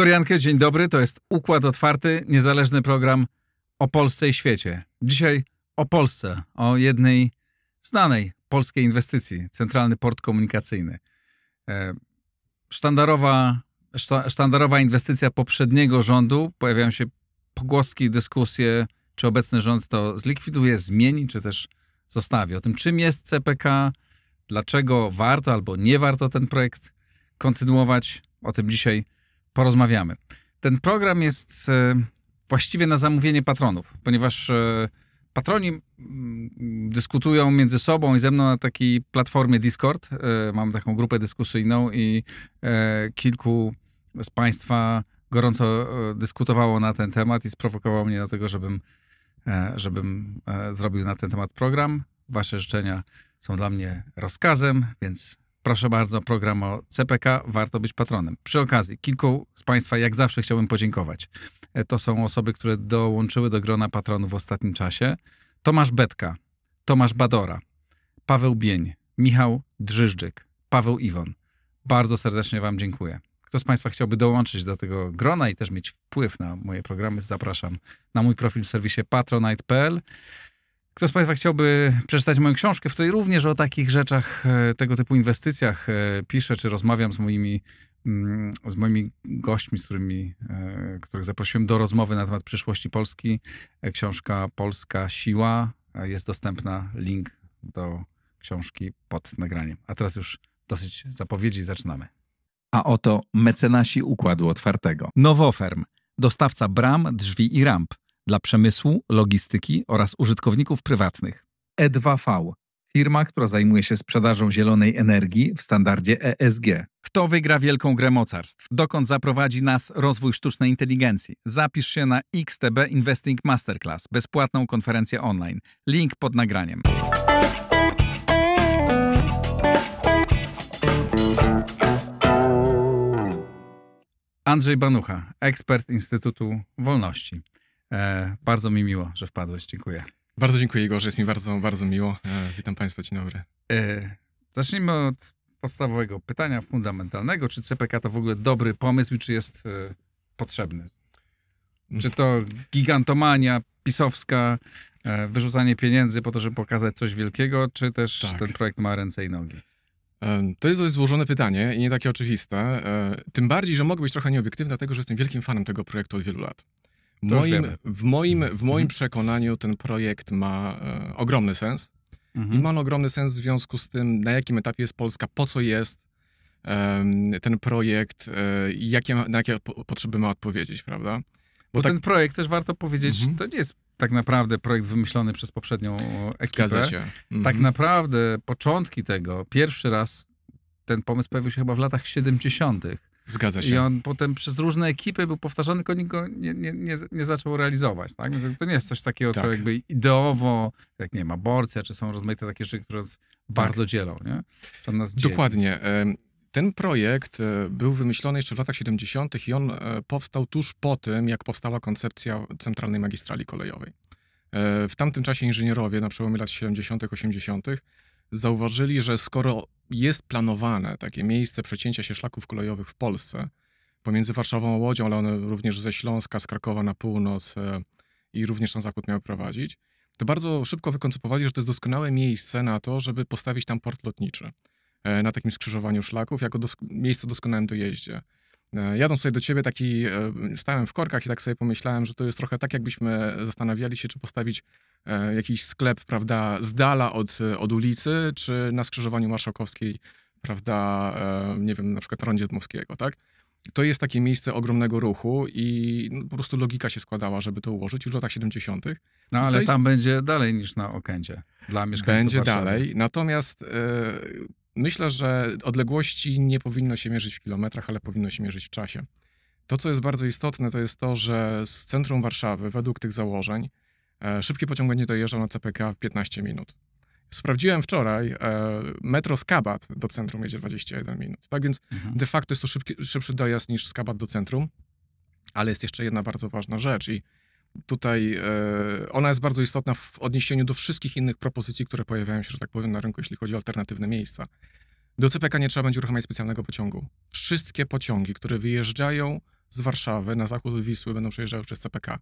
Igor Jankę, dzień dobry. To jest Układ Otwarty, niezależny program o Polsce i świecie. Dzisiaj o Polsce, o jednej znanej polskiej inwestycji, Centralny Port Komunikacyjny. E, sztandarowa, sztandarowa inwestycja poprzedniego rządu. Pojawiają się pogłoski, dyskusje, czy obecny rząd to zlikwiduje, zmieni, czy też zostawi. O tym, czym jest CPK, dlaczego warto albo nie warto ten projekt kontynuować. O tym dzisiaj porozmawiamy. Ten program jest e, właściwie na zamówienie patronów, ponieważ e, patroni mm, dyskutują między sobą i ze mną na takiej platformie Discord. E, mam taką grupę dyskusyjną i kilku z Państwa gorąco dyskutowało na ten temat i sprowokowało mnie do tego, żebym, żebym zrobił na ten temat program. Wasze życzenia są dla mnie rozkazem, więc Proszę bardzo, program o CPK, warto być patronem. Przy okazji, kilku z Państwa jak zawsze chciałbym podziękować. E, to są osoby, które dołączyły do grona patronów w ostatnim czasie. Tomasz Betka, Tomasz Badora, Paweł Bień, Michał Drzyżdżyk, Paweł Iwon. Bardzo serdecznie Wam dziękuję. Kto z Państwa chciałby dołączyć do tego grona i też mieć wpływ na moje programy, zapraszam na mój profil w serwisie patronite.pl. Kto z Państwa chciałby przeczytać moją książkę, w której również o takich rzeczach, e, tego typu inwestycjach e, piszę, czy rozmawiam z moimi, mm, z moimi gośćmi, z którymi, e, których zaprosiłem do rozmowy na temat przyszłości Polski. Książka Polska Siła jest dostępna. Link do książki pod nagraniem. A teraz już dosyć zapowiedzi, zaczynamy. A oto mecenasi Układu Otwartego. Nowoferm, dostawca bram, drzwi i ramp dla przemysłu, logistyki oraz użytkowników prywatnych. E2V firma, która zajmuje się sprzedażą zielonej energii w standardzie ESG. Kto wygra wielką grę mocarstw? Dokąd zaprowadzi nas rozwój sztucznej inteligencji? Zapisz się na XTB Investing Masterclass, bezpłatną konferencję online. Link pod nagraniem. Andrzej Banucha, ekspert Instytutu Wolności. E, bardzo mi miło, że wpadłeś. Dziękuję. Bardzo dziękuję, Igorze. Jest mi bardzo, bardzo miło. E, witam Państwa. Dzień dobry. E, zacznijmy od podstawowego pytania, fundamentalnego. Czy CPK to w ogóle dobry pomysł i czy jest e, potrzebny? Czy to gigantomania pisowska, e, wyrzucanie pieniędzy po to, żeby pokazać coś wielkiego, czy też tak. ten projekt ma ręce i nogi? E, to jest dość złożone pytanie i nie takie oczywiste. Tym bardziej, że mogę być trochę nieobiektywny, dlatego że jestem wielkim fanem tego projektu od wielu lat moim, w moim, mhm. w moim mhm. przekonaniu ten projekt ma e, ogromny sens. Mhm. I ma on ogromny sens w związku z tym, na jakim etapie jest Polska, po co jest e, ten projekt, e, jakie, na jakie potrzeby ma odpowiedzieć, prawda? Bo, Bo tak... ten projekt, też warto powiedzieć, mhm. to nie jest tak naprawdę projekt wymyślony przez poprzednią ekipę. Tak mhm. Tak naprawdę początki tego, pierwszy raz ten pomysł pojawił się chyba w latach 70. Zgadza się. I on potem przez różne ekipy był powtarzany, tylko nikt go nie, nie, nie, nie zaczął realizować. Tak? Więc to nie jest coś takiego, tak. co jakby ideowo, jak nie ma aborcja, czy są rozmaite takie rzeczy, które nas tak. bardzo dzielą. Nie? To nas Dokładnie. Ten projekt e, był wymyślony jeszcze w latach 70. i on e, powstał tuż po tym, jak powstała koncepcja centralnej magistrali kolejowej. E, w tamtym czasie inżynierowie na przełomie lat 70., 80 zauważyli, że skoro jest planowane takie miejsce przecięcia się szlaków kolejowych w Polsce, pomiędzy Warszawą a Łodzią, ale one również ze Śląska, z Krakowa na północ e, i również na zachód miały prowadzić, to bardzo szybko wykoncypowali, że to jest doskonałe miejsce na to, żeby postawić tam port lotniczy e, na takim skrzyżowaniu szlaków, jako dos miejsce doskonałym dojeździe. E, jadąc tutaj do ciebie, taki stałem w korkach i tak sobie pomyślałem, że to jest trochę tak, jakbyśmy zastanawiali się, czy postawić E, jakiś sklep, prawda, z dala od, e, od ulicy, czy na skrzyżowaniu marszałkowskiej, prawda, e, nie wiem, na przykład Rondzie Dmowskiego, tak? To jest takie miejsce ogromnego ruchu i no, po prostu logika się składała, żeby to ułożyć już w latach 70. No ale tam będzie dalej niż na Okędzie dla mieszkańców Będzie Warszawy. dalej, natomiast myślę, że odległości nie powinno się mierzyć w kilometrach, ale powinno się mierzyć w czasie. To, co jest bardzo istotne, to jest to, że z centrum Warszawy, według tych założeń, E, szybkie pociąg dojeżdża na CPK w 15 minut. Sprawdziłem wczoraj, e, metro z Kabat do centrum jedzie 21 minut. Tak więc mhm. de facto jest to szybki, szybszy dojazd niż z Kabat do centrum, ale jest jeszcze jedna bardzo ważna rzecz i tutaj e, ona jest bardzo istotna w odniesieniu do wszystkich innych propozycji, które pojawiają się, że tak powiem, na rynku, jeśli chodzi o alternatywne miejsca. Do CPK nie trzeba będzie uruchamiać specjalnego pociągu. Wszystkie pociągi, które wyjeżdżają z Warszawy na zachód Wisły, będą przejeżdżały przez CPK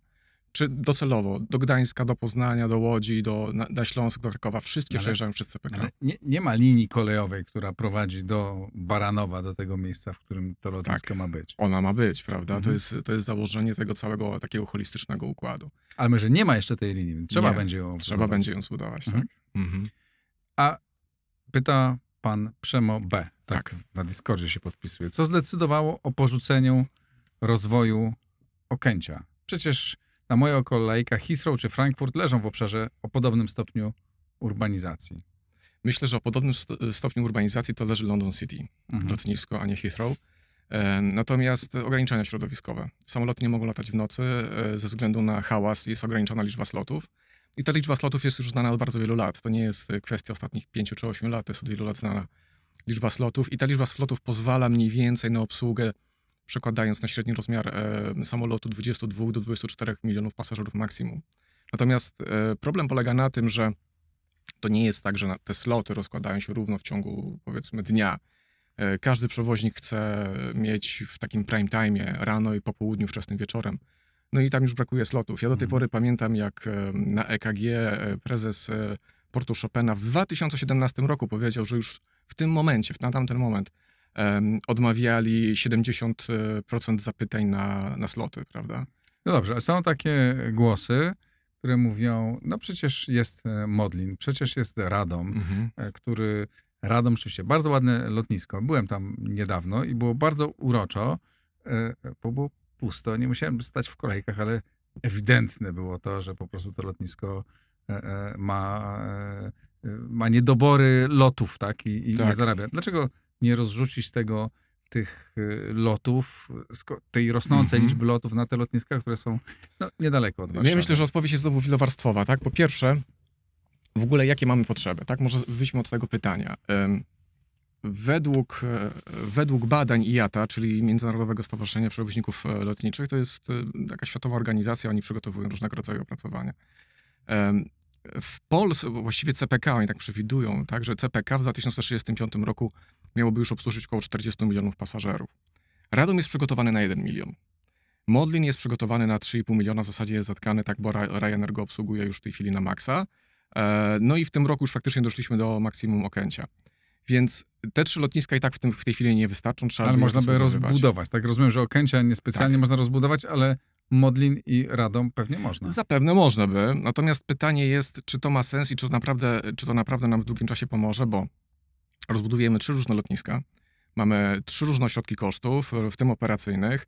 czy docelowo, do Gdańska, do Poznania, do Łodzi, do, na, na Śląsk, do Krakowa, wszystkie ale, przejeżdżają przez CPK. Nie, nie, ma linii kolejowej, która prowadzi do Baranowa, do tego miejsca, w którym to lotnisko tak, ma być. Ona ma być, prawda? Mhm. To, jest, to jest założenie tego całego takiego holistycznego układu. Ale my, że nie ma jeszcze tej linii, trzeba nie, będzie ją Trzeba zbudować. będzie ją zbudować, tak. mhm. tak. Mhm. A pyta pan Przemo B, tak, tak. na Discordzie się podpisuje. Co zdecydowało o porzuceniu rozwoju Okęcia? Przecież na moje oko Heathrow czy Frankfurt leżą w obszarze o podobnym stopniu urbanizacji. Myślę, że o podobnym e, stopniu urbanizacji to leży London City, mhm. lotnisko, a nie Heathrow. E, natomiast ograniczenia środowiskowe. Samoloty nie mogą latać w nocy e, ze względu na hałas, jest ograniczona liczba slotów. I ta liczba slotów jest już znana od bardzo wielu lat. To nie jest kwestia ostatnich pięciu czy osiem lat, to jest od wielu lat znana liczba slotów. I ta liczba slotów pozwala mniej więcej na obsługę przekładając na średni rozmiar e, samolotu 22 do 24 milionów pasażerów maksimum. Natomiast e, problem polega na tym, że to nie jest tak, że te sloty rozkładają się równo w ciągu powiedzmy dnia. E, każdy przewoźnik chce mieć w takim prime time rano i po południu, wczesnym wieczorem. No i tam już brakuje slotów. Ja do tej mhm. pory pamiętam, jak na EKG prezes portu Chopina w 2017 roku powiedział, że już w tym momencie, w tamten moment odmawiali 70% zapytań na, na sloty, prawda? No dobrze, a są takie głosy, które mówią, no przecież jest e, Modlin, przecież jest Radom, mhm. E, który, Radom oczywiście, bardzo ładne lotnisko, byłem tam niedawno i było bardzo uroczo, e, bo było pusto, nie musiałem stać w kolejkach, ale ewidentne było to, że po prostu to lotnisko ma, ma niedobory lotów, tak, i, i tak. nie zarabia. Dlaczego nie rozrzucić tego, tych y, lotów, tej rosnącej mhm. liczby lotów na te lotniska, które są no, niedaleko od Warszawy. Ja myślę, że odpowiedź jest znowu wielowarstwowa, tak? Po pierwsze, w ogóle jakie mamy potrzeby, tak? Może wyjdźmy od tego pytania. Według, e, według badań IATA, czyli Międzynarodowego Stowarzyszenia Przewoźników e, Lotniczych, to jest e, jakaś światowa organizacja, oni przygotowują różnego rodzaju opracowania w Polsce, właściwie CPK, oni tak przewidują, tak, że CPK w 2035 roku miałoby już obsłużyć około 40 milionów pasażerów. Radom jest przygotowany na 1 milion. Modlin jest przygotowany na 3,5 miliona, w zasadzie jest zatkany, tak, bo Ryanair go obsługuje już w tej chwili na maksa. E, no i w tym roku już faktycznie doszliśmy do maksimum okęcia. Więc te trzy lotniska i tak w, tym, w tej chwili nie wystarczą. Trzeba ale można by rozbudować. Tak rozumiem, że Okęcia niespecjalnie tak. można rozbudować, ale Modlin i Radom pewnie można. Zapewne można by. Natomiast pytanie jest, czy to ma sens i czy to naprawdę, czy to naprawdę nam w długim czasie pomoże, bo rozbudujemy trzy różne lotniska, mamy trzy różne ośrodki kosztów, w tym operacyjnych.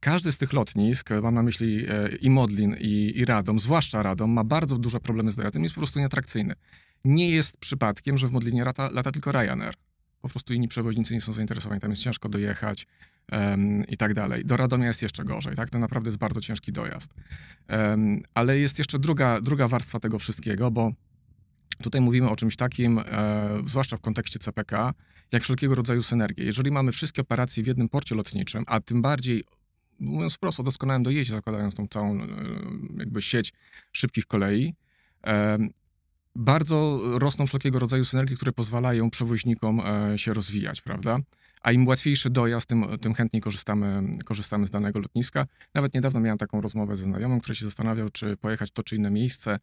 Każdy z tych lotnisk, mam na myśli e, i Modlin, i, i Radom, zwłaszcza Radom, ma bardzo duże problemy z dojazdem, jest po prostu nieatrakcyjny. Nie jest przypadkiem, że w Modlinie lata, lata tylko Ryanair. Po prostu inni przewoźnicy nie są zainteresowani, tam jest ciężko dojechać, um, i tak dalej. Do Radomia jest jeszcze gorzej, tak? To naprawdę jest bardzo ciężki dojazd. Um, ale jest jeszcze druga, druga warstwa tego wszystkiego, bo Tutaj mówimy o czymś takim, e, zwłaszcza w kontekście CPK, jak wszelkiego rodzaju synergie. Jeżeli mamy wszystkie operacje w jednym porcie lotniczym, a tym bardziej, mówiąc wprost, o doskonałym dojeździe, zakładając tą całą e, jakby sieć szybkich kolei, e, bardzo rosną wszelkiego rodzaju synergie, które pozwalają przewoźnikom e, się rozwijać, prawda? a im łatwiejszy dojazd, tym, tym chętniej korzystamy, korzystamy z danego lotniska. Nawet niedawno miałem taką rozmowę ze znajomym, który się zastanawiał, czy pojechać to czy inne miejsce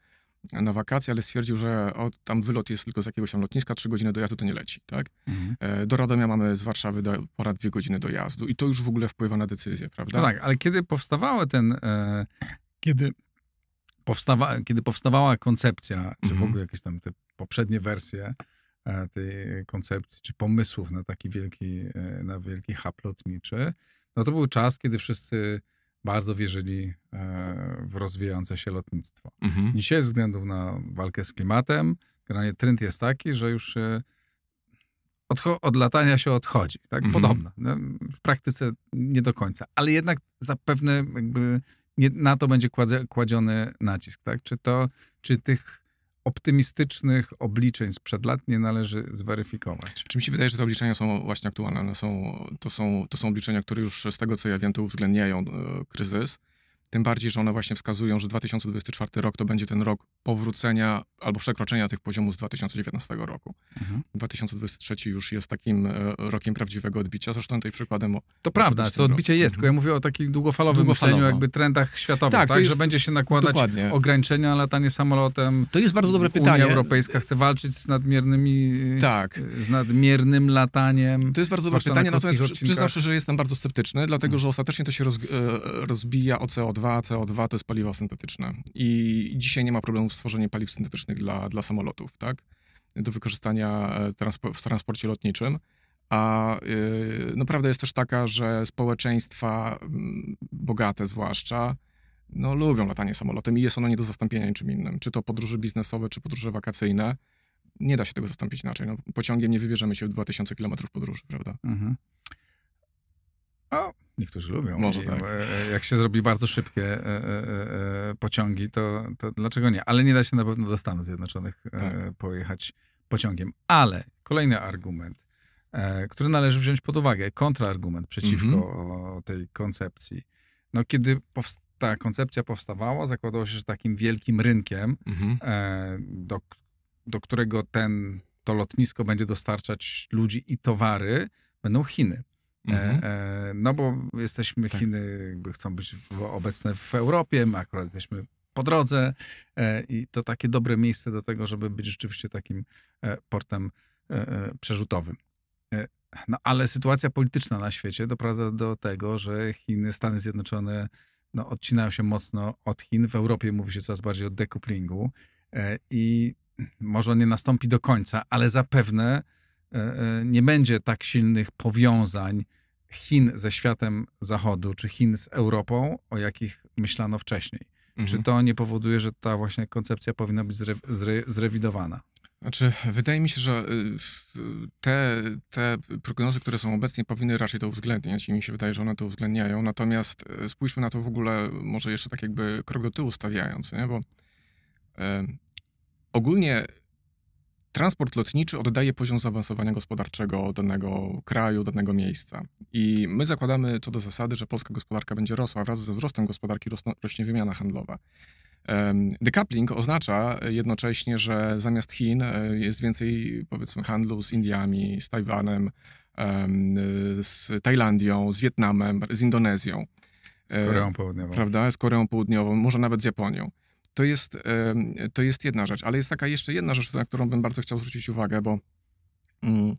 na wakacje, ale stwierdził, że o, tam wylot jest tylko z jakiegoś tam lotniska, trzy godziny dojazdu to nie leci, tak? Mhm. E, do Radomia mamy z Warszawy do, ponad dwie godziny dojazdu i to już w ogóle wpływa na decyzję, prawda? No tak, ale kiedy powstawały ten, e, kiedy, powstawa, kiedy powstawała koncepcja, mhm. czy w mhm. ogóle jakieś tam te poprzednie wersje, E, tej koncepcji czy pomysłów na taki wielki, e, na wielki hub lotniczy. No to był czas, kiedy wszyscy bardzo wierzyli e, w rozwijające się lotnictwo. Mhm. Dzisiaj ze względu na walkę z klimatem, generalnie trend jest taki, że już odcho- od latania się odchodzi. Tak? Mhm. Podobno. No, w praktyce nie do końca. Ale jednak zapewne jakby nie, na to będzie kładzie, kładziony nacisk. Tak? Czy, to, czy tych optymistycznych obliczeń sprzed lat nie należy zweryfikować. Czy mi się wydaje, że te obliczenia są właśnie aktualne? One są, to, są, to są obliczenia, które już z tego, co ja wiem, to uwzględniają e, kryzys tym bardziej, że one właśnie wskazują, że 2024 rok to będzie ten rok powrócenia albo przekroczenia tych poziomów z 2019 roku. Mhm. 2023 już jest takim e, rokiem prawdziwego odbicia. Zresztą tutaj przykładem. O, to prawda, to odbicie rok. jest, tylko ja mówię o takim długofalowym Długofalowo. myśleniu, jakby trendach światowych, tak, tak jest, że będzie się nakładać dokładnie. ograniczenia, latanie samolotem. To jest bardzo dobre pytanie. Unia Europejska chce walczyć z nadmiernymi, e, tak. z nadmiernym lataniem. To jest bardzo dobre pytanie, na natomiast odcinkach. przyznam że jestem bardzo sceptyczny, dlatego, mm. że ostatecznie to się roz, e, rozbija o CO2. CO2. CO2 to jest paliwo syntetyczne i dzisiaj nie ma problemu w stworzeniu paliw syntetycznych dla, dla samolotów, tak? Do wykorzystania e, transpo w transporcie lotniczym. A yy, no, prawda jest też taka, że społeczeństwa mm, bogate zwłaszcza no, lubią latanie samolotem i jest ono nie do zastąpienia niczym innym. Czy to podróże biznesowe, czy podróże wakacyjne. Nie da się tego zastąpić inaczej. No, pociągiem nie wybierzemy się w 2000 km podróży, prawda? Mhm. Niektórzy lubią. Może tak. E, e, jak się zrobi bardzo szybkie e, pociągi, to, to, dlaczego nie? Ale nie da się na pewno do Stanów Zjednoczonych tak. pojechać pociągiem. Ale kolejny argument, który należy wziąć pod uwagę, kontrargument przeciwko mhm. tej koncepcji. No, kiedy ta koncepcja powstawała, zakładało się, że takim wielkim rynkiem, mhm. do, do którego ten, to lotnisko będzie dostarczać ludzi i towary, będą Chiny. Mhm. E, e, no bo jesteśmy, tak. Chiny jakby chcą być obecne w Europie, my akurat jesteśmy po drodze e, i to takie dobre miejsce do tego, żeby być rzeczywiście takim portem przerzutowym. No ale sytuacja polityczna na świecie doprowadza do tego, że Chiny, Stany Zjednoczone no, odcinają się mocno od Chin. W Europie mówi się coraz bardziej o dekuplingu i może on nie nastąpi do końca, ale zapewne E, e, nie będzie tak silnych powiązań Chin ze światem zachodu, czy Chin z Europą, o jakich myślano wcześniej. Mhm. Czy to nie powoduje, że ta właśnie koncepcja powinna być zre, zre, zrewidowana? Znaczy, wydaje mi się, że y, te, te prognozy, które są obecnie, powinny raczej to uwzględniać i mi się wydaje, że one to uwzględniają. Natomiast y, spójrzmy na to w ogóle może jeszcze tak jakby krok do tyłu stawiając, nie? bo e, ogólnie Transport lotniczy oddaje poziom zaawansowania gospodarczego danego kraju, danego miejsca. I my zakładamy co do zasady, że polska gospodarka będzie rosła. Wraz ze wzrostem gospodarki rosną, rośnie wymiana handlowa. Decoupling oznacza jednocześnie, że zamiast Chin e, jest więcej powiedzmy handlu z Indiami, z Tajwanem, z Tajlandią, z Wietnamem, z Indonezją. Z Koreą Południową. Prawda? Z Koreą Południową, może nawet z Japonią. To jest, to jest jedna rzecz, ale jest taka jeszcze jedna rzecz, na którą bym bardzo chciał zwrócić uwagę, bo mm,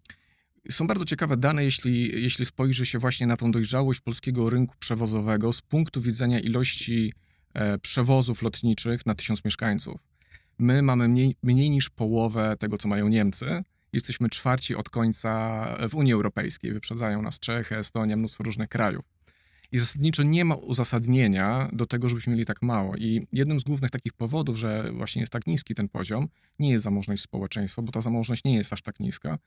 są bardzo ciekawe dane, jeśli, jeśli spojrzy się właśnie na tą dojrzałość polskiego rynku przewozowego z punktu widzenia ilości e, przewozów lotniczych na tysiąc mieszkańców. My mamy mniej, mniej niż połowę tego, co mają Niemcy. Jesteśmy czwarci od końca w Unii Europejskiej. Wyprzedzają nas Czechy, Estonia, mnóstwo różnych krajów. I zasadniczo nie ma uzasadnienia do tego, żebyśmy mieli tak mało. I jednym z głównych takich powodów, że właśnie jest tak niski ten poziom, nie jest zamożność społeczeństwa, bo ta zamożność nie jest aż tak niska,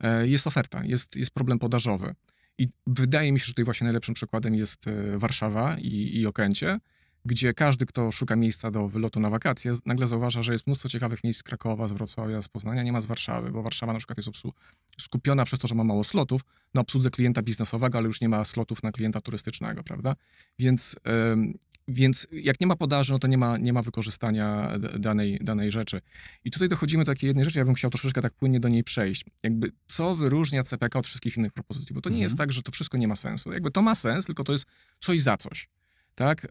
e, jest oferta, jest, jest problem podażowy. I wydaje mi się, że tutaj właśnie najlepszym przykładem jest e, Warszawa i, i Okęcie, gdzie każdy, kto szuka miejsca do wylotu na wakacje, nagle zauważa, że jest mnóstwo ciekawych miejsc z Krakowa, z Wrocławia, z Poznania, nie ma z Warszawy, bo Warszawa na przykład jest obsłu- skupiona przez to, że ma mało slotów na obsłudze klienta biznesowego, ale już nie ma slotów na klienta turystycznego, prawda? Więc, więc jak nie ma podaży, no to nie ma, nie ma wykorzystania danej, danej rzeczy. I tutaj dochodzimy do takiej jednej rzeczy, ja bym chciał troszeczkę tak płynnie do niej przejść. Jakby co wyróżnia CPK od wszystkich innych propozycji, bo to nie jest mhm. tak, że to wszystko nie ma sensu. Jakby to ma sens, tylko to jest coś za coś. Tak?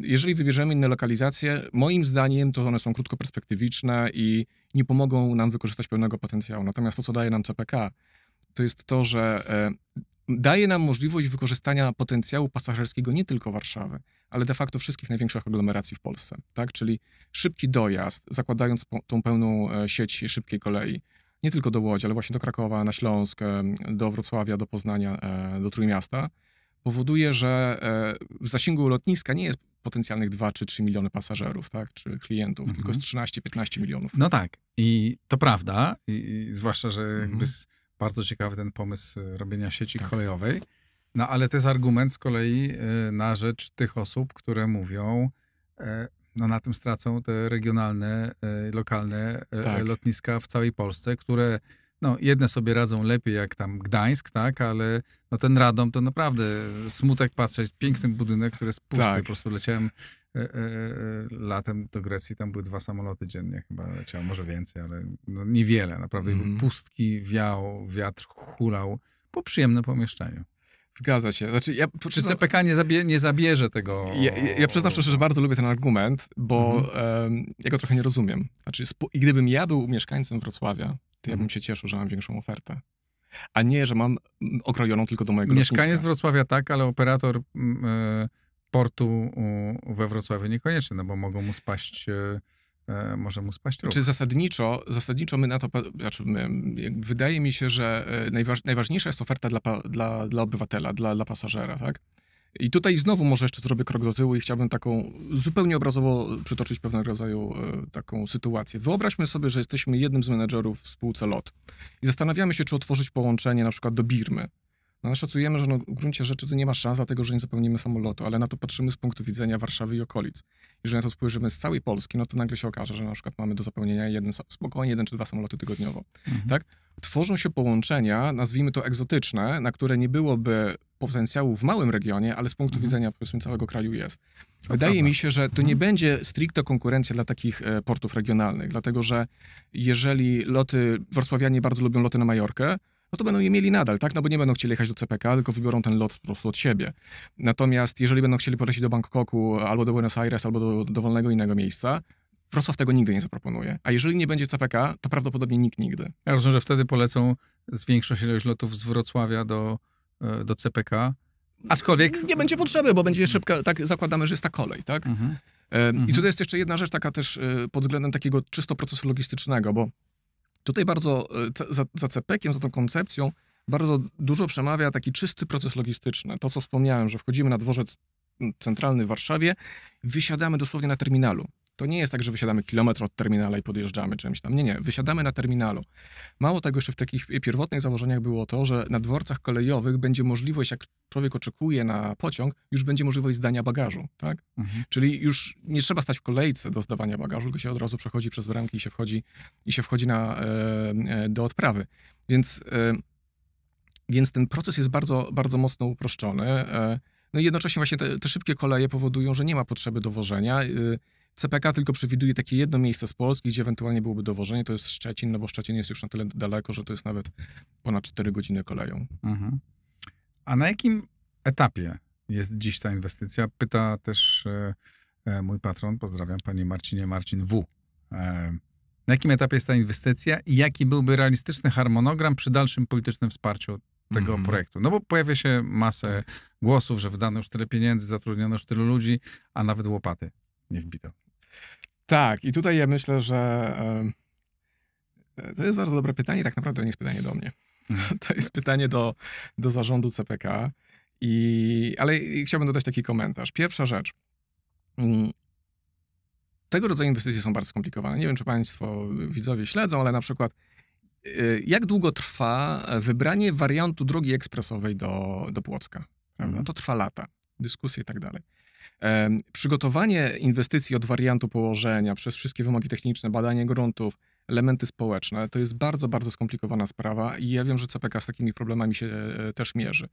Jeżeli wybierzemy inne lokalizacje, moim zdaniem to one są krótkoperspektywiczne i nie pomogą nam wykorzystać pełnego potencjału. Natomiast to, co daje nam CPK, to jest to, że daje nam możliwość wykorzystania potencjału pasażerskiego nie tylko Warszawy, ale de facto wszystkich największych aglomeracji w Polsce. Tak? Czyli szybki dojazd, zakładając tą pełną e, sieć szybkiej kolei, nie tylko do Łodzi, ale właśnie do Krakowa, na Śląsk, do Wrocławia, do Poznania, e, do Trójmiasta – powoduje, że e, w zasięgu lotniska nie jest potencjalnych 2 czy 3 miliony pasażerów, tak, czy klientów, mhm. tylko z 13-15 milionów. No tak, i to prawda, i, i zwłaszcza, że mhm. jest bardzo ciekawy ten pomysł e, robienia sieci tak. kolejowej, no ale to jest argument z kolei e, na rzecz tych osób, które mówią, no na tym stracą te regionalne, lokalne tak. lotniska w całej Polsce, które no, jedne sobie radzą lepiej jak tam Gdańsk, tak, ale no, ten Radom to naprawdę smutek patrzeć, piękny budynek, który jest pusty, tak. po prostu leciałem e, e, e latem do Grecji, tam były dwa samoloty dziennie chyba leciał może więcej, ale no, niewiele, naprawdę mm. pustki, wiał, wiatr hulał po przyjemnym pomieszczeniu. Zgadza się. Znaczy, ja, Czy no- CPK nie, zabie, nie zabierze tego? Ja, ja, przyznam szczerze, że bardzo lubię ten argument, bo mhm. um, ja go trochę nie rozumiem. Znaczy, spo, gdybym ja był mieszkańcem Wrocławia to ja mhm. bym się cieszył, że mam większą ofertę. A nie, że mam mm, okrojoną tylko do mojego Mieszkanie z Wrocławia tak, ale operator y, portu we Wrocławiu niekoniecznie, no bo mogą mu spaść... Y, może mu spaść ruch. Czy zasadniczo, zasadniczo my na to, znaczy my, wydaje mi się, że najważ, najważniejsza jest oferta dla, dla, dla obywatela, dla, dla pasażera, tak? I tutaj znowu może jeszcze zrobię krok do tyłu i chciałbym taką zupełnie obrazowo przytoczyć pewnego rodzaju e, taką sytuację. Wyobraźmy sobie, że jesteśmy jednym z menedżerów w spółce LOT i zastanawiamy się, czy otworzyć połączenie na przykład do Birmy. No, szacujemy, że no, w gruncie rzeczy tu nie ma szans, dlatego że nie zapełnimy samolotu, ale na to patrzymy z punktu widzenia Warszawy i okolic. Jeżeli na to spojrzymy z całej Polski, no to nagle się okaże, że na przykład mamy do zapełnienia jeden, spokojnie jeden czy dwa samoloty tygodniowo. Mhm. Tak? Tworzą się połączenia, nazwijmy to egzotyczne, na które nie byłoby potencjału w małym regionie, ale z punktu mhm. widzenia powiedzmy całego kraju jest. Wydaje mi się, że to nie mhm. będzie stricte konkurencja dla takich e, portów regionalnych, dlatego że jeżeli loty, wrocławianie bardzo lubią loty na Majorkę, no to będą je mieli nadal, tak? No bo nie będą chcieli jechać do CPK, tylko wybiorą ten lot po prostu od siebie. Natomiast jeżeli będą chcieli polecieć do Bangkoku, albo do Buenos Aires, albo do dowolnego innego miejsca, Wrocław tego nigdy nie zaproponuje. A jeżeli nie będzie CPK, to prawdopodobnie nikt nigdy. Ja rozumiem, że wtedy polecą zwiększa się ilość lotów z Wrocławia do E, do CPK. Aczkolwiek... Nie będzie potrzeby, bo będzie szybka, tak zakładamy, że jest ta kolej, tak? Mhm. E, I tutaj jest jeszcze jedna rzecz taka też e, pod względem takiego czysto procesu logistycznego, bo tutaj bardzo za, za CPK-iem, za tą koncepcją bardzo dużo przemawia taki czysty proces logistyczny. To, co wspomniałem, że wchodzimy na dworzec centralny w Warszawie, wysiadamy dosłownie na terminalu. To nie jest tak, że wysiadamy kilometr od terminala i podjeżdżamy czymś tam. Nie, nie, wysiadamy na terminalu. Mało tego, jeszcze w takich pierwotnych założeniach było to, że na dworcach kolejowych będzie możliwość, jak człowiek oczekuje na pociąg, już będzie możliwość zdania bagażu, tak? Mhm. Czyli już nie trzeba stać w kolejce do zdawania bagażu, tylko się od razu przechodzi przez bramki i się wchodzi, i się wchodzi na, e, e, do odprawy. Więc, e, więc ten proces jest bardzo, bardzo mocno uproszczony. No i jednocześnie właśnie te, te szybkie koleje powodują, że nie ma potrzeby dowożenia. Y, CPK tylko przewiduje takie jedno miejsce z Polski, gdzie ewentualnie byłoby dowożenie, to jest Szczecin, no bo Szczecin jest już na tyle daleko, że to jest nawet ponad 4 godziny koleją. Mhm. A na jakim etapie jest dziś ta inwestycja? Pyta też e, e, mój patron, pozdrawiam, panie Marcinie, Marcin W. E, na jakim etapie jest ta inwestycja i jaki byłby realistyczny harmonogram przy dalszym politycznym wsparciu tego mhm. projektu? No bo pojawia się masę tak. głosów, że wydano już tyle pieniędzy, zatrudniono już tylu ludzi, a nawet łopaty nie wbito. Tak, i tutaj ja myślę, że to jest bardzo dobre pytanie. Tak naprawdę to nie jest pytanie do mnie. Mhm. To jest pytanie do, do zarządu CPK. I, ale chciałbym dodać taki komentarz. Pierwsza rzecz. Mm, tego rodzaju inwestycje są bardzo skomplikowane. Nie wiem, czy Państwo widzowie śledzą, ale na przykład y, jak długo trwa wybranie wariantu drogi ekspresowej do, do Płocka? Prawda? Mhm. To trwa lata, dyskusje i tak dalej. Przygotowanie inwestycji od wariantu położenia przez wszystkie wymogi techniczne, badanie gruntów, elementy społeczne. To jest bardzo, bardzo skomplikowana sprawa i ja wiem, że CPK z takimi problemami się e, też mierzy.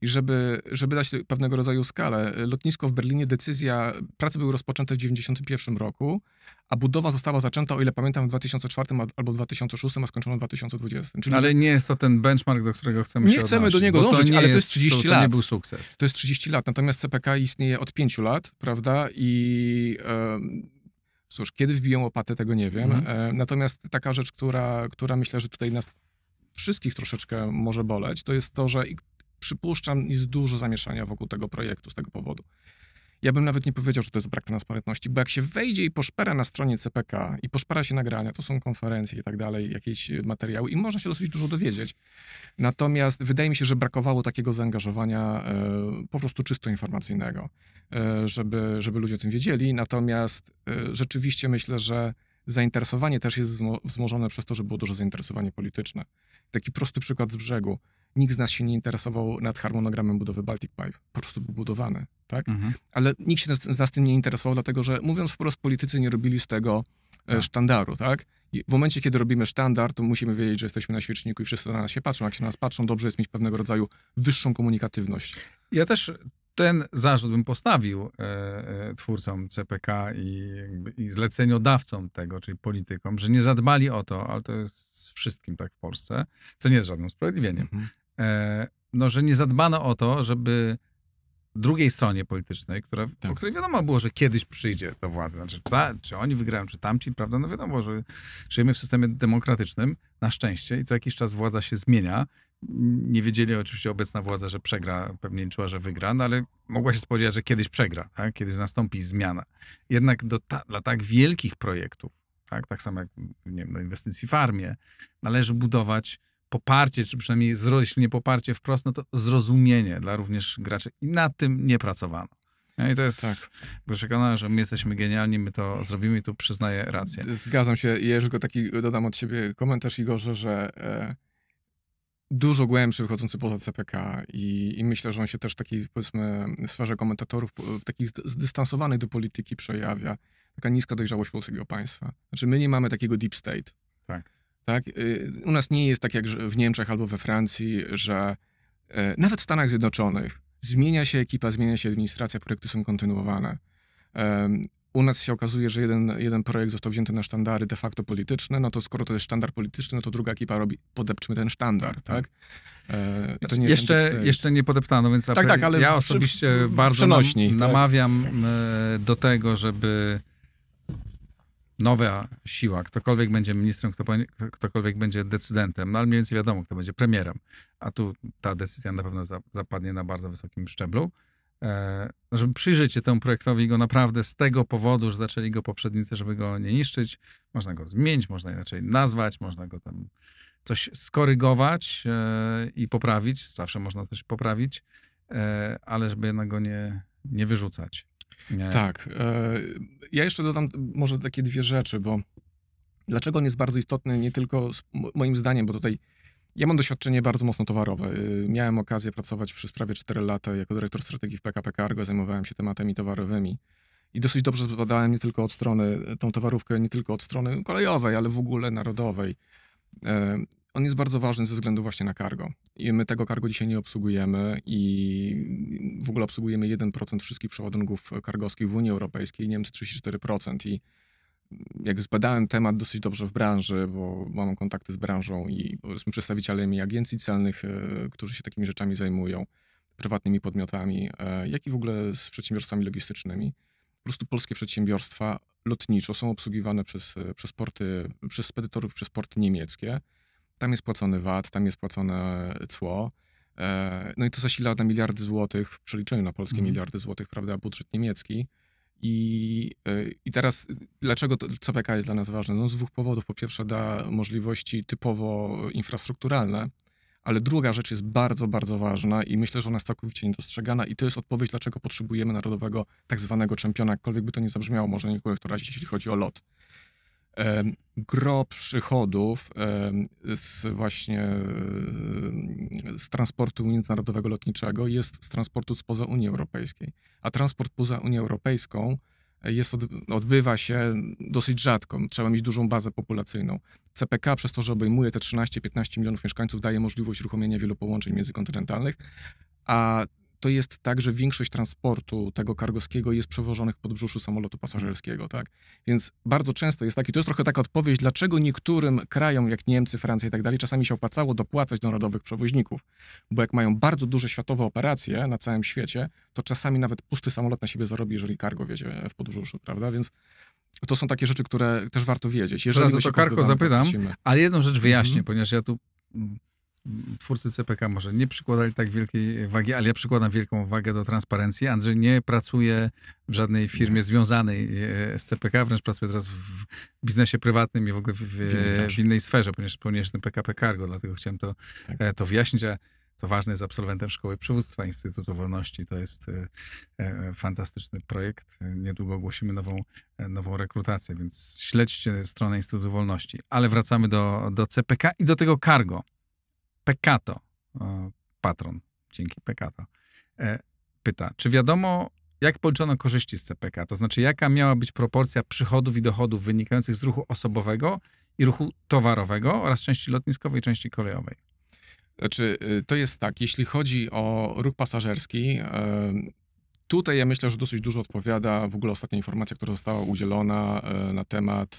I żeby, żeby dać pewnego rodzaju skalę, lotnisko w Berlinie, decyzja, prace były rozpoczęte w 1991 roku, a budowa została zaczęta, o ile pamiętam, w 2004 albo 2006, a skończono w 2020. Czyli... Ale nie jest to ten benchmark, do którego chcemy nie się Nie chcemy do niego dążyć, ale jest, to jest 30 to lat. To nie był sukces. To jest 30 lat, natomiast CPK istnieje od 5 lat, prawda? I... Yy Cóż, kiedy wbiją łopaty, tego nie wiem. Mhm. E, natomiast taka rzecz, która, która myślę, że tutaj nas wszystkich troszeczkę może boleć, to jest to, że przypuszczam, jest dużo zamieszania wokół tego projektu z tego powodu. Ja bym nawet nie powiedział, że to jest brak transparentności, bo jak się wejdzie i poszpera na stronie CPK i poszpera się nagrania, to są konferencje i tak dalej, jakieś e, materiały i można się dosyć dużo dowiedzieć. Natomiast wydaje mi się, że brakowało takiego zaangażowania e, po prostu czysto informacyjnego, e, żeby, żeby ludzie o tym wiedzieli. Natomiast e, rzeczywiście myślę, że zainteresowanie też jest wzmożone przez to, że było duże zainteresowanie polityczne. Taki prosty przykład z brzegu nikt z nas się nie interesował nad harmonogramem budowy Baltic Pipe. Po prostu był budowany, tak? Mhm. Ale nikt się z, z nas tym nie interesował, dlatego że mówiąc wprost, politycy nie robili z tego e, tak. sztandaru, tak? I w momencie, kiedy robimy sztandar, to musimy wiedzieć, że jesteśmy na świeczniku i wszyscy na nas się patrzą. Jak się na nas patrzą, dobrze jest mieć pewnego rodzaju wyższą komunikatywność. Ja też ten zarzut bym postawił e, e twórcom CPK i, i zleceniodawcom tego, czyli politykom, że nie zadbali o to, ale to jest z wszystkim tak w Polsce, co nie jest żadnym usprawiedliwieniem, mhm. E, no, że nie zadbano o to, żeby drugiej stronie politycznej, która, tak. o której wiadomo było, że kiedyś przyjdzie do władzy. Znaczy, ta, czy oni wygrają, czy tamci, prawda? No wiadomo, że żyjemy w systemie demokratycznym, na szczęście, i co jakiś czas władza się zmienia. Nie wiedzieli oczywiście obecna władza, że przegra, pewnie czuła, że wygra, no ale mogła się spodziewać, że kiedyś przegra, tak? kiedyś nastąpi zmiana. Jednak ta, dla tak wielkich projektów, tak, tak samo jak nie wiem, do inwestycji w armię, należy budować poparcie, czy przynajmniej jeśli nie poparcie wprost, no to zrozumienie dla również graczy. I nad tym nie pracowano. No I to jest tak. przekonany, że my jesteśmy genialni, my to zrobimy i tu przyznaję rację. Zgadzam się. Ja tylko taki dodam od siebie komentarz Igorze, że e, dużo głębszy wychodzący poza CPK i, i, myślę, że on się też taki, takiej powiedzmy sferze komentatorów takich zdystansowanych do polityki przejawia. Taka niska dojrzałość polskiego państwa. Znaczy my nie mamy takiego deep state. Tak. Tak? Y, u nas nie jest tak jak w Niemczech albo we Francji, że e, nawet w Stanach Zjednoczonych zmienia się ekipa, zmienia się administracja, projekty są kontynuowane. U nas się okazuje, że jeden, jeden projekt został wzięty na sztandary de facto polityczne, no to skoro to jest sztandar polityczny, no to druga ekipa robi, podepczmy ten sztandar, tak? tak? tak. E, to nie jeszcze, jeszcze nie podeptano, więc tak, tak, ale ja osobiście w, w, bardzo nam, tak. namawiam e, do tego, żeby nowa siła, ktokolwiek będzie ministrem, kto, ktokolwiek będzie decydentem, no ale mniej więcej wiadomo, kto będzie premierem, a tu ta decyzja na pewno zapadnie na bardzo wysokim szczeblu, e, no, żeby przyjrzeć się temu projektowi go naprawdę z tego powodu, że zaczęli go poprzednicy, żeby go nie niszczyć. Można go zmienić, można inaczej nazwać, można go tam coś skorygować e, i poprawić. Zawsze można coś poprawić, e, ale żeby jednak go nie, nie wyrzucać. Nie. Tak. E, ja jeszcze dodam może takie dwie rzeczy, bo dlaczego on jest bardzo istotny, nie tylko moim zdaniem, bo tutaj ja mam doświadczenie bardzo mocno towarowe. Y, miałem okazję pracować przez prawie 4 lata jako dyrektor strategii w PKP Cargo, zajmowałem się tematami towarowymi i dosyć dobrze zbadałem nie tylko od strony, tą towarówkę nie tylko od strony kolejowej, ale w ogóle narodowej. E, on jest bardzo ważny ze względu właśnie na cargo. I my tego cargo dzisiaj nie obsługujemy i w ogóle obsługujemy 1% wszystkich przeładunków kargowskich w Unii Europejskiej, Niemcy 34%. I jak zbadałem temat dosyć dobrze w branży, bo mam kontakty z branżą i jesteśmy przedstawicielami agencji celnych, e, którzy się takimi rzeczami zajmują, prywatnymi podmiotami, e, jak i w ogóle z przedsiębiorstwami logistycznymi. Po prostu polskie przedsiębiorstwa lotniczo są obsługiwane przez, e, przez porty, przez spedytorów, przez porty niemieckie tam jest płacony VAT, tam jest płacone e, cło. E, no i to zasila na miliardy złotych, w przeliczeniu na polskie mm. miliardy złotych, prawda, budżet niemiecki. I, e, I teraz, dlaczego to, CPK jest dla nas ważne? No z dwóch powodów. Po pierwsze, da możliwości typowo infrastrukturalne, ale druga rzecz jest bardzo, bardzo ważna i myślę, że ona jest całkowicie niedostrzegana i to jest odpowiedź, dlaczego potrzebujemy narodowego tak zwanego czempiona, jakkolwiek by to nie zabrzmiało, może niektórych to razić, jeśli chodzi o lot gro przychodów z właśnie z transportu międzynarodowego lotniczego jest z transportu spoza Unii Europejskiej, a transport poza Unią Europejską e, jest, odbywa się dosyć rzadko. Trzeba mieć dużą bazę populacyjną. CPK, przez to, że obejmuje te 13-15 milionów mieszkańców, daje możliwość uruchomienia wielu połączeń międzykontynentalnych, a to jest tak, że większość transportu tego kargoskiego jest przewożonych pod brzuszu samolotu mhm. pasażerskiego, tak? Więc bardzo często jest taki, to jest trochę taka odpowiedź, dlaczego niektórym krajom, jak Niemcy, Francja i tak dalej, czasami się opłacało dopłacać do narodowych przewoźników, bo jak mają bardzo duże światowe operacje na całym świecie, to czasami nawet pusty samolot na siebie zarobi, jeżeli kargo wiezie w podbrzuszu, prawda? Więc to są takie rzeczy, które też warto wiedzieć. Jeżeli Zaraz o to kargo zapytam, ale jedną rzecz mhm. wyjaśnię, mm -hmm. ponieważ ja tu mm, twórcy CPK może nie przykładali tak wielkiej wagi, ale ja przykładam wielką wagę do transparencji. Andrzej nie pracuje w żadnej firmie związanej e, z CPK, wręcz pracuje teraz w biznesie prywatnym i w ogóle w, w, w innej sferze, ponieważ pełniłeś ten PKP Cargo, dlatego chciałem to, tak. E, to wyjaśnić. A co ważne, jest absolwentem Szkoły Przywództwa Instytutu Wolności. To jest e, fantastyczny projekt. Niedługo ogłosimy nową, nową rekrutację, więc śledźcie stronę Instytutu Wolności. Ale wracamy do, do CPK i do tego cargo. Pekato, patron, dzięki Pekato, e, pyta, czy wiadomo, jak policzono korzyści z CPK? To znaczy, jaka miała być proporcja przychodów i dochodów wynikających z ruchu osobowego i ruchu towarowego oraz części lotniskowej i części kolejowej? Znaczy, y, to jest tak, jeśli chodzi o ruch pasażerski, y, tutaj ja myślę, że dosyć dużo odpowiada w ogóle ostatnia informacja, która została udzielona y, na temat,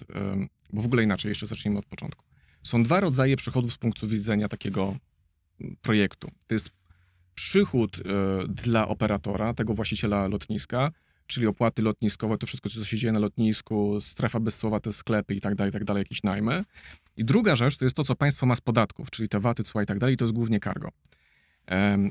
bo w ogóle inaczej, jeszcze zacznijmy od początku. Są dwa rodzaje przychodów z punktu widzenia takiego projektu. To jest przychód e, dla operatora, tego właściciela lotniska, czyli opłaty lotniskowe, to wszystko, co się dzieje na lotnisku, strefa bezsłowa, te sklepy i tak dalej, tak dalej, jakieś najmy. I druga rzecz to jest to, co państwo ma z podatków, czyli te waty, cła i tak dalej, to jest głównie cargo.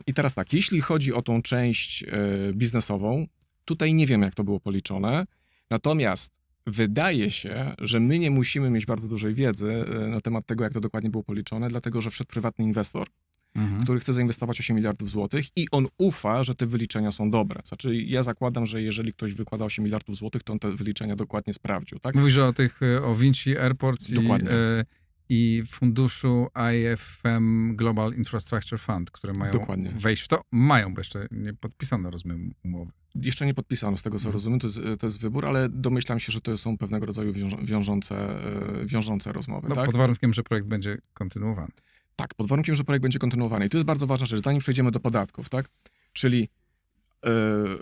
I teraz tak, jeśli chodzi o tą część e, biznesową, tutaj nie wiem, jak to było policzone, natomiast Wydaje się, że my nie musimy mieć bardzo dużej wiedzy e, na temat tego, jak to dokładnie było policzone, dlatego że wszedł prywatny inwestor, mhm. który chce zainwestować 8 miliardów złotych i on ufa, że te wyliczenia są dobre. Znaczy, ja zakładam, że jeżeli ktoś wykłada 8 miliardów złotych, to on te wyliczenia dokładnie sprawdził. Tak? Mówisz o tych, e, o Vinci Airports dokładnie. i... E i funduszu IFM Global Infrastructure Fund, które mają Dokładnie. wejść w to. Mają, bo jeszcze nie podpisano, rozumiem, umowy. Jeszcze nie podpisano, z tego co mhm. rozumiem, to jest, e, to jest wybór, ale domyślam się, że to są pewnego rodzaju wiążące, e, wiążące rozmowy. No, tak? Pod warunkiem, że projekt będzie kontynuowany. Tak, pod warunkiem, że projekt będzie kontynuowany. I to jest bardzo ważna rzecz, zanim przejdziemy do podatków, tak? Czyli yy,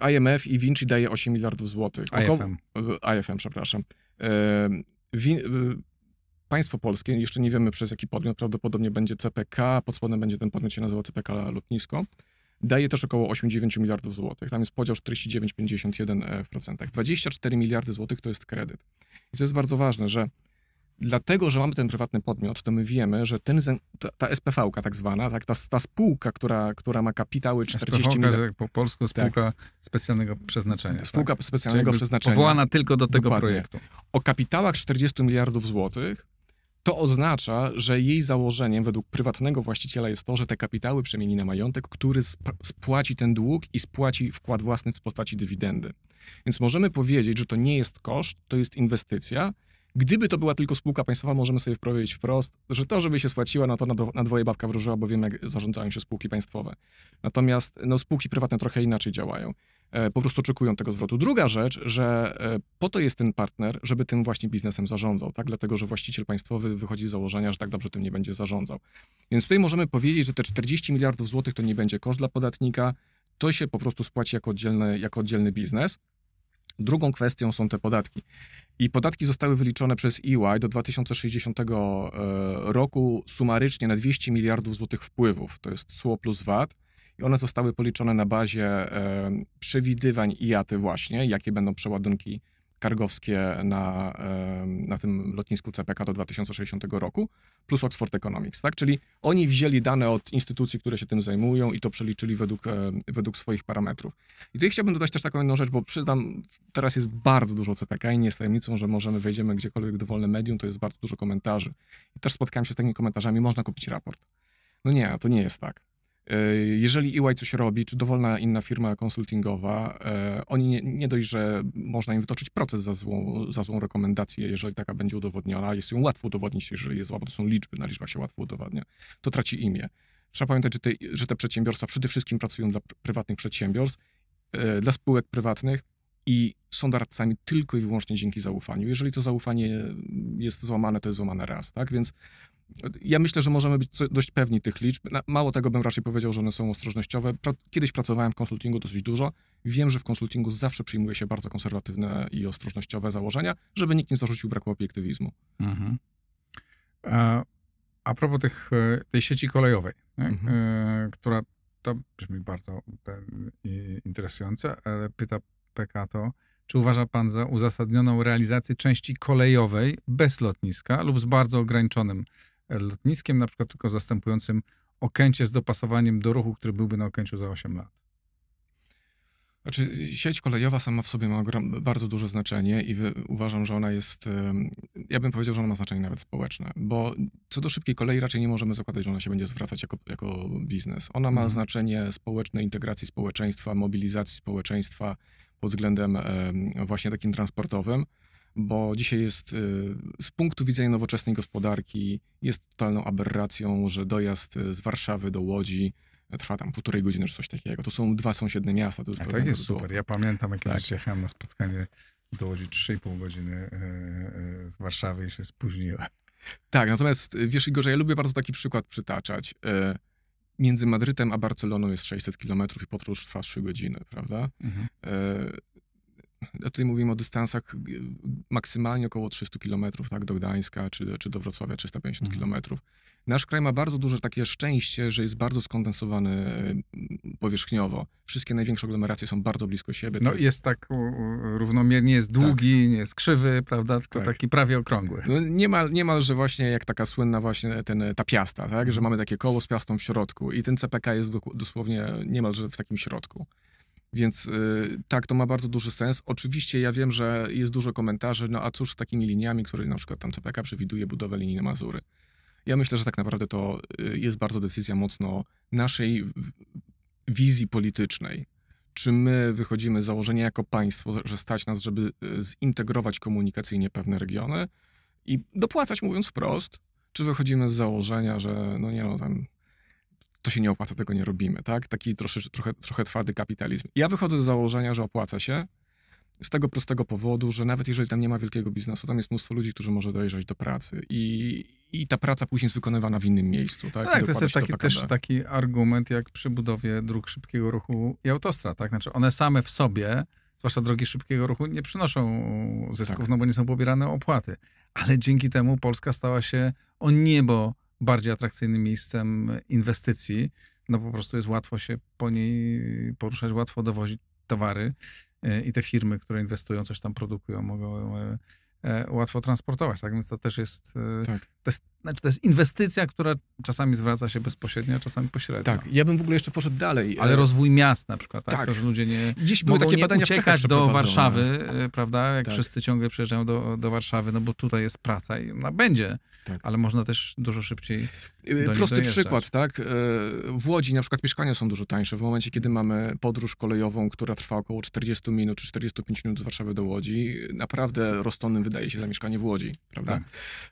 e, IMF i Vinci daje 8 miliardów złotych. IFM. IFM, przepraszam. Yy, państwo polskie, jeszcze nie wiemy przez jaki podmiot, prawdopodobnie będzie CPK, pod spodem będzie ten podmiot się nazywał CPK Lotnisko, daje też około 8-9 miliardów złotych. Tam jest podział 49,51%. 24 e, miliardy złotych to jest kredyt. I to jest bardzo ważne, że dlatego, że mamy ten prywatny podmiot, to my wiemy, że ten, ta, ta SPV tak zwana, tak, ta, ta spółka, która, która ma kapitały 40 miliardów. po polsku tak. spółka tak. specjalnego przeznaczenia. Tak? Spółka tak? specjalnego przeznaczenia. Powołana tylko do tego Dokładnie. projektu. O kapitałach 40 miliardów złotych to oznacza, że jej założeniem według prywatnego właściciela jest to, że te kapitały przemieni na majątek, który spłaci ten dług i spłaci wkład własny w postaci dywidendy. Więc możemy powiedzieć, że to nie jest koszt, to jest inwestycja, Gdyby to była tylko spółka państwowa, możemy sobie wprowadzić wprost, że to, żeby się spłaciła, na no to na, do, na dwoje babka wróżyła, bo wiemy, jak zarządzają się spółki państwowe. Natomiast no, spółki prywatne trochę inaczej działają. E, po prostu oczekują tego zwrotu. Druga rzecz, że e, po to jest ten partner, żeby tym właśnie biznesem zarządzał, tak? Dlatego, że właściciel państwowy wychodzi z założenia, że tak dobrze tym nie będzie zarządzał. Więc tutaj możemy powiedzieć, że te 40 miliardów złotych to nie będzie koszt dla podatnika, to się po prostu spłaci jako, jako oddzielny biznes. Drugą kwestią są te podatki. I podatki zostały wyliczone przez EY do 2060 e, roku sumarycznie na 200 miliardów złotych wpływów. To jest cło plus VAT. I one zostały policzone na bazie e, przewidywań IATY właśnie, jakie będą przeładunki kargowskie na, na tym lotnisku CPK do 2060 roku, plus Oxford Economics, tak? Czyli oni wzięli dane od instytucji, które się tym zajmują i to przeliczyli według, e, według swoich parametrów. I tutaj chciałbym dodać też taką jedną rzecz, bo przyznam, teraz jest bardzo dużo CPK i nie jest tajemnicą, że możemy, wejdziemy gdziekolwiek w dowolne medium, to jest bardzo dużo komentarzy. I też spotkałem się z takimi komentarzami, można kupić raport. No nie, to nie jest tak. E, jeżeli EY coś robi, czy dowolna inna firma konsultingowa, e, oni nie, nie dość, że można im wytoczyć proces za złą, za złą rekomendację, jeżeli taka będzie udowodniona, jest ją łatwo udowodnić, jeżeli jest zła, bo to są liczby, na liczbach się łatwo udowadnia, to traci imię. Trzeba pamiętać, że te, że te przedsiębiorstwa przede wszystkim pracują dla prywatnych przedsiębiorstw, e, dla spółek prywatnych i są doradcami tylko i wyłącznie dzięki zaufaniu. Jeżeli to zaufanie jest złamane, to jest złamane raz, tak? Więc ja myślę, że możemy być dość pewni tych liczb. Mało tego bym raczej powiedział, że one są ostrożnościowe. Kiedyś pracowałem w konsultingu dosyć dużo. Wiem, że w konsultingu zawsze przyjmuje się bardzo konserwatywne i ostrożnościowe założenia, żeby nikt nie zarzucił braku obiektywizmu. Mhm. E, a, propos tych, e, tej sieci kolejowej, mhm. E, która to brzmi bardzo interesująco, ale pyta Pekato, czy uważa pan za uzasadnioną realizację części kolejowej bez lotniska lub z bardzo ograniczonym lotniskiem, na przykład tylko zastępującym Okęcie z dopasowaniem do ruchu, który byłby na Okęciu za 8 lat? Znaczy, sieć kolejowa sama w sobie ma bardzo duże znaczenie i uważam, że ona jest, ja bym powiedział, że ona ma znaczenie nawet społeczne, bo co do szybkiej kolei raczej nie możemy zakładać, że ona się będzie zwracać jako, jako biznes. Ona ma mhm. znaczenie społecznej integracji społeczeństwa, mobilizacji społeczeństwa pod względem właśnie takim transportowym bo dzisiaj jest y, z punktu widzenia nowoczesnej gospodarki jest totalną aberracją, że dojazd y, z Warszawy do Łodzi y, trwa tam półtorej godziny czy coś takiego. To są dwa sąsiednie miasta. To jest tak, tak jest super. Ja pamiętam, jak tak. jechałem na spotkanie do Łodzi 3,5 godziny z Warszawy i się spóźniłem. Tak, natomiast wiesz Igorze, ja lubię bardzo taki przykład przytaczać. Między Madrytem a Barceloną jest 600 km i podróż trwa 3 godziny, prawda? Mhm tutaj mówimy o dystansach y, maksymalnie około 300 km, tak, do Gdańska czy, czy do Wrocławia 350 mhm. km. Nasz kraj ma bardzo duże takie szczęście, że jest bardzo skondensowany mm, powierzchniowo. Wszystkie największe aglomeracje są bardzo blisko siebie. No jest... jest tak równomiernie, jest długi, tak. nie jest krzywy, prawda, tylko tak. taki prawie okrągły. No, niemal, niemalże właśnie jak taka słynna właśnie ten, ta piasta, tak, że mhm. mamy takie koło z piastą w środku i ten CPK jest dosłownie niemalże w takim środku. Więc y, tak, to ma bardzo duży sens. Oczywiście ja wiem, że jest dużo komentarzy, no a cóż z takimi liniami, które na przykład tam CPK przewiduje budowę linii na Mazury. Ja myślę, że tak naprawdę to y, jest bardzo decyzja mocno naszej wizji politycznej. Czy my wychodzimy z założenia jako państwo, że stać nas, żeby y, zintegrować komunikacyjnie pewne regiony i dopłacać, mówiąc wprost, czy wychodzimy z założenia, że no nie no, tam to się nie opłaca, tego nie robimy, tak? Taki trosze, trochę, trochę twardy kapitalizm. Ja wychodzę z założenia, że opłaca się, z tego prostego powodu, że nawet jeżeli tam nie ma wielkiego biznesu, tam jest mnóstwo ludzi, którzy może dojrzeć do pracy i, i ta praca później jest wykonywana w innym miejscu. Tak, no tak to jest też taki, też taki argument jak przy budowie dróg szybkiego ruchu i autostrad. Tak? Znaczy one same w sobie, zwłaszcza drogi szybkiego ruchu, nie przynoszą zysków, tak. no bo nie są pobierane opłaty. Ale dzięki temu Polska stała się o niebo bardziej atrakcyjnym miejscem inwestycji, no po prostu jest łatwo się po niej poruszać, łatwo dowozić towary e, i te firmy, które inwestują, coś tam produkują, mogą e, e, łatwo transportować, tak? Więc to też jest, tak. to jest znaczy to jest inwestycja, która czasami zwraca się bezpośrednio, a czasami pośrednio. Tak, ja bym w ogóle jeszcze poszedł dalej. Ale e, rozwój miast na przykład, tak? tak. To, że ludzie nie Dziś były takie nie badania uciekać do Warszawy, e, prawda? Jak tak. wszyscy ciągle przyjeżdżają do, do Warszawy, no bo tutaj jest praca i ona będzie, tak. ale można też dużo szybciej e, Prosty przykład, tak? W Łodzi na przykład mieszkania są dużo tańsze. W momencie, kiedy mamy podróż kolejową, która trwa około 40 minut czy 45 minut z Warszawy do Łodzi, naprawdę rozsądnym wydaje się za mieszkanie w Łodzi, prawda?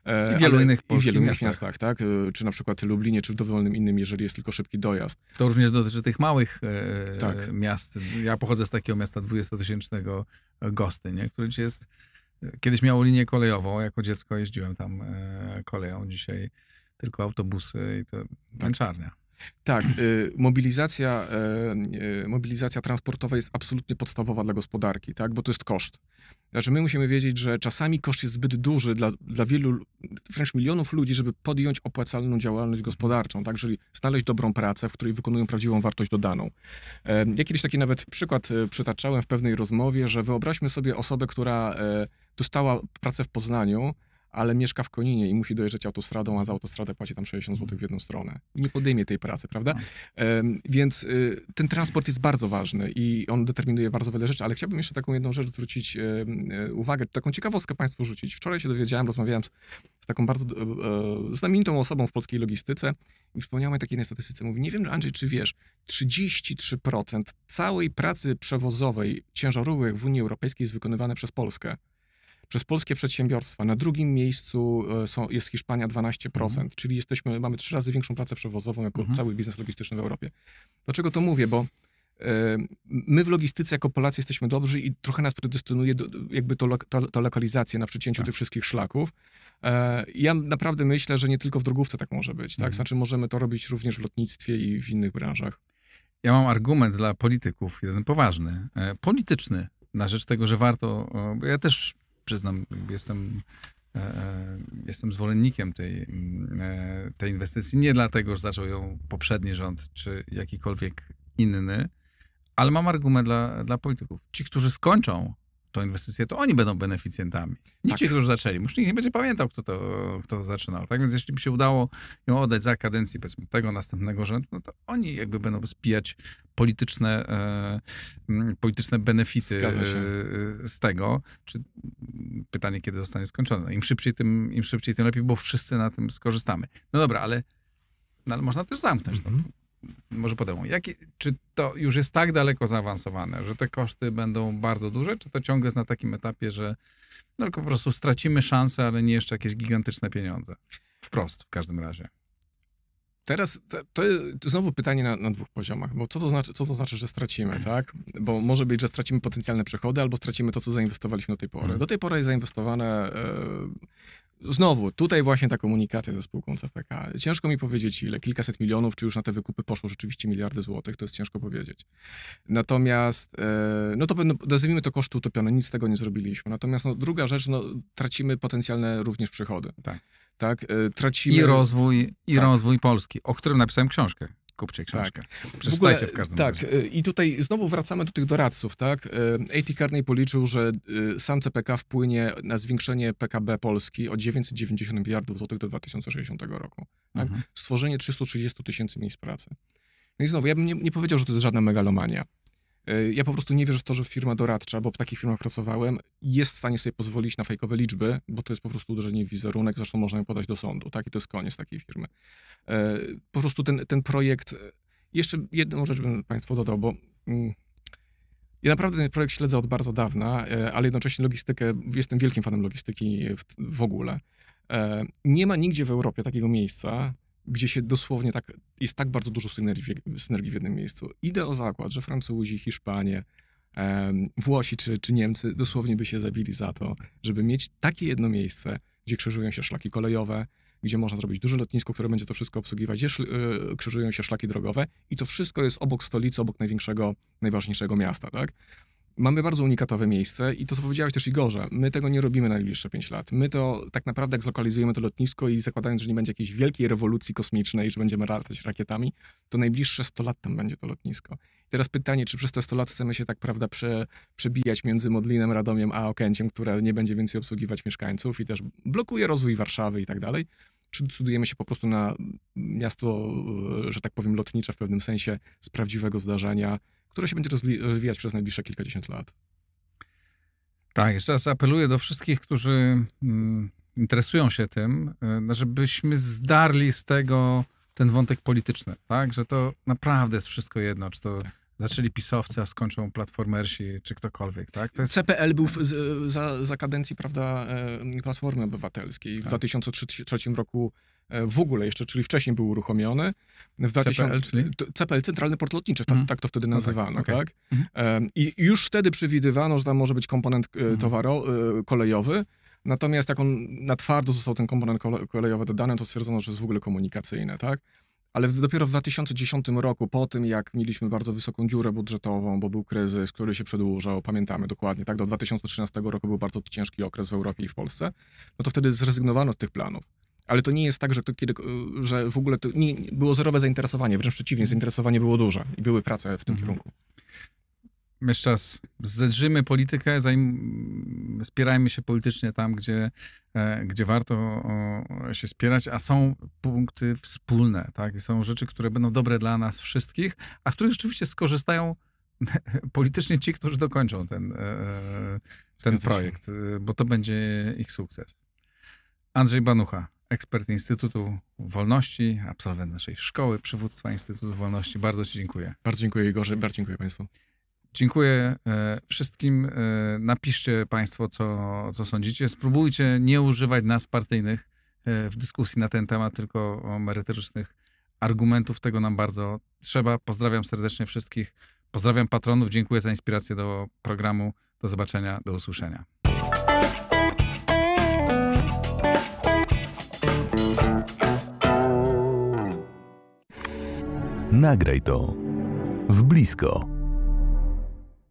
Tak. I wielu ale, innych polskich miastach. miastach, tak? Y, czy na przykład Lublinie, czy w dowolnym innym, jeżeli jest tylko szybki dojazd. To również dotyczy tych małych e, tak. miast. Ja pochodzę z takiego miasta 20-tysięcznego Gosty, nie? które jest... Kiedyś miało linię kolejową, jako dziecko jeździłem tam e, koleją, dzisiaj tylko autobusy i to tak. męczarnia. Tak, y, mobilizacja, e, y, mobilizacja transportowa jest absolutnie podstawowa dla gospodarki, tak? bo to jest koszt. Znaczy my musimy wiedzieć, że czasami koszt jest zbyt duży dla, dla wielu, wręcz milionów ludzi, żeby podjąć opłacalną działalność gospodarczą, tak, czyli znaleźć dobrą pracę, w której wykonują prawdziwą wartość dodaną. E, ja kiedyś taki nawet przykład e, przytaczałem w pewnej rozmowie, że wyobraźmy sobie osobę, która dostała pracę w Poznaniu, ale mieszka w Koninie i musi dojeżdżać autostradą, a za autostradę płaci tam 60 zł w jedną stronę. Nie podejmie tej pracy, prawda? Tak. więc y, ten transport jest bardzo ważny i on determinuje bardzo wiele rzeczy, ale chciałbym jeszcze taką jedną rzecz zwrócić e, uwagę, taką ciekawostkę Państwu rzucić. Wczoraj się dowiedziałem, rozmawiałem z, z taką bardzo e, znamienitą osobą w polskiej logistyce i wspomniałem o takiej statystyce. Mówi, nie wiem, Andrzej, czy wiesz, 33% całej pracy przewozowej ciężarówek w Unii Europejskiej jest wykonywane przez Polskę przez polskie przedsiębiorstwa. Na drugim miejscu e, są, jest Hiszpania 12%, mhm. czyli jesteśmy, mamy trzy razy większą pracę przewozową jako mhm. cały biznes logistyczny w Europie. Dlaczego to mówię? Bo e, My w logistyce jako Polacy jesteśmy dobrzy i trochę nas predestynuje do, jakby to, to lokalizacja na przecięciu tak. tych wszystkich szlaków. E, ja naprawdę myślę, że nie tylko w drogówce tak może być. Tak? Mhm. Znaczy możemy to robić również w lotnictwie i w innych branżach. Ja mam argument dla polityków, jeden poważny, e, polityczny, na rzecz tego, że warto, ja też przyznam, jestem e, e, Jestem zwolennikiem tej, e, tej inwestycji. Nie dlatego, że zaczął ją poprzedni rząd czy jakikolwiek inny, ale mam argument dla, dla polityków. Ci, którzy skończą tą inwestycję, to oni będą beneficjentami. Nikt tak. ich już zaczęli. Już nikt nie będzie pamiętał, kto to, kto to zaczynał. Tak więc jeśli by się udało ją oddać za kadencji powiedzmy tego następnego rzędu, no to oni jakby będą spijać polityczne, e, mm, polityczne benefity e, e, z tego. Czy, pytanie, kiedy zostanie skończone. No, Im szybciej, tym, im szybciej, tym lepiej, bo wszyscy na tym skorzystamy. No dobra, ale, no ale można też zamknąć no. mm -hmm. to może potem. czy to już jest tak daleko zaawansowane, że te koszty będą bardzo duże, czy to ciągle jest na takim etapie, że no, tylko po prostu stracimy szansę, ale nie jeszcze jakieś gigantyczne pieniądze? Wprost w każdym razie. Teraz to, to, znowu pytanie na, na, dwóch poziomach, bo co to, znaczy, co to znaczy, że stracimy, mhm. tak? Bo może być, że stracimy potencjalne przychody albo stracimy to, co zainwestowaliśmy do tej pory. Mhm. Do tej pory jest zainwestowane e, Znowu, tutaj właśnie ta komunikacja ze spółką CPK. Ciężko mi powiedzieć ile, kilkaset milionów, czy już na te wykupy poszło rzeczywiście miliardy złotych, to jest ciężko powiedzieć. Natomiast, e, no to no, nazwijmy to koszty utopione, nic z tego nie zrobiliśmy. Natomiast no, druga rzecz, no, tracimy potencjalne również przychody. Tak. tak? E, tracimy... I rozwój, i tak. rozwój Polski, o którym napisałem książkę kupcie tak. książkę. Tak. Przeczytajcie w, ogóle, w każdym Tak, razie. Y, i tutaj znowu wracamy do tych doradców, tak? Y, A.T. Carney policzył, że y, sam CPK wpłynie na zwiększenie PKB Polski o 990 miliardów złotych do 2060 roku. Tak? Mhm. Stworzenie 330 tysięcy miejsc pracy. No i znowu, ja bym nie, nie powiedział, że to jest żadna megalomania. E, ja po prostu nie wierzę w to, że firma doradcza, bo w takich firmach pracowałem, jest w stanie sobie pozwolić na fejkowe liczby, bo to jest po prostu uderzenie w wizerunek, zresztą można ją podać do sądu, tak? I to jest koniec takiej firmy. E, po prostu ten, ten projekt, e, jeszcze jedną rzecz bym Państwu dodał, bo mm, ja naprawdę ten projekt śledzę od bardzo dawna, ale jednocześnie logistykę, jestem wielkim fanem logistyki w, w ogóle. Nie ma nigdzie w Europie takiego miejsca, gdzie się dosłownie tak, jest tak bardzo dużo synergii, synergii w jednym miejscu. Idę o zakład, że Francuzi, Hiszpanie, um, Włosi czy, czy Niemcy dosłownie by się zabili za to, żeby mieć takie jedno miejsce, gdzie krzyżują się szlaki kolejowe, gdzie można zrobić duże lotnisko, które będzie to wszystko obsługiwać, gdzie yy, krzyżują się szlaki drogowe i to wszystko jest obok stolicy, obok największego, najważniejszego miasta, tak? Mamy bardzo unikatowe miejsce i to, co powiedziałeś też Igorze, my tego nie robimy na najbliższe 5 lat. My to tak naprawdę, jak zlokalizujemy to lotnisko i zakładając, że nie będzie jakiejś wielkiej rewolucji kosmicznej, że będziemy latać rakietami, to najbliższe 100 lat tam będzie to lotnisko. I teraz pytanie, czy przez te 100 lat chcemy się tak, prawda, prze, przebijać między Modlinem, Radomiem a Okęciem, które nie będzie więcej obsługiwać mieszkańców i też blokuje rozwój Warszawy i tak dalej czy decydujemy się po prostu na miasto, że tak powiem, lotnicze w pewnym sensie z prawdziwego zdarzenia, które się będzie rozwijać przez najbliższe kilkadziesiąt lat. Tak, jeszcze raz apeluję do wszystkich, którzy mm, interesują się tym, e, żebyśmy zdarli z tego ten wątek polityczny, tak? Że to naprawdę jest wszystko jedno, czy to tak. zaczęli pisowcy, a skończą platformersi, czy ktokolwiek, tak? To jest... CPL był w, za, za kadencji, prawda, e, Platformy Obywatelskiej. W 2003 tak. roku E, w ogóle jeszcze, czyli wcześniej był uruchomiony. W 2000, CPL, czyli? CPL, Centralny Port Lotniczy, mm. tak to wtedy no tak, nazywano, tak? Mm. I już wtedy przewidywano, że tam może być komponent e, mhm. towaro, e, kolejowy, natomiast jak on na twardo został ten komponent kolejowy dodany, to stwierdzono, że jest w ogóle komunikacyjny, tak? ale dopiero w 2010 roku, po tym jak mieliśmy bardzo wysoką dziurę budżetową, bo był kryzys, który się przedłużał, pamiętamy dokładnie, tak, do 2013 roku był bardzo ciężki okres w Europie i w Polsce, no to wtedy zrezygnowano z tych planów. Ale to nie jest tak, że, to kiedy, y, że w ogóle nie, było zerowe zainteresowanie, wręcz przeciwnie, zainteresowanie było duże i były prace w tym mhm. kierunku. Jeszcze czas. Zedrzymy politykę, zanim spierajmy się politycznie tam, gdzie, e, gdzie warto się spierać, a są punkty wspólne, tak? I są rzeczy, które będą dobre dla nas wszystkich, a z których rzeczywiście skorzystają politycznie ci, którzy dokończą ten, e, e, ten projekt, y, bo to będzie ich sukces. Andrzej Banucha, ekspert Instytutu Wolności, absolwent naszej szkoły przywództwa Instytutu Wolności. Bardzo Ci dziękuję. Bardzo dziękuję Igorze, bardzo dziękuję Państwu. Dziękuję e, wszystkim. E, napiszcie Państwo, co, co sądzicie. Spróbujcie nie używać nas partyjnych e, w dyskusji na ten temat, tylko merytorycznych argumentów. Tego nam bardzo trzeba. Pozdrawiam serdecznie wszystkich. Pozdrawiam patronów. Dziękuję za inspirację do programu. Do zobaczenia, do usłyszenia. Nagraj to w blisko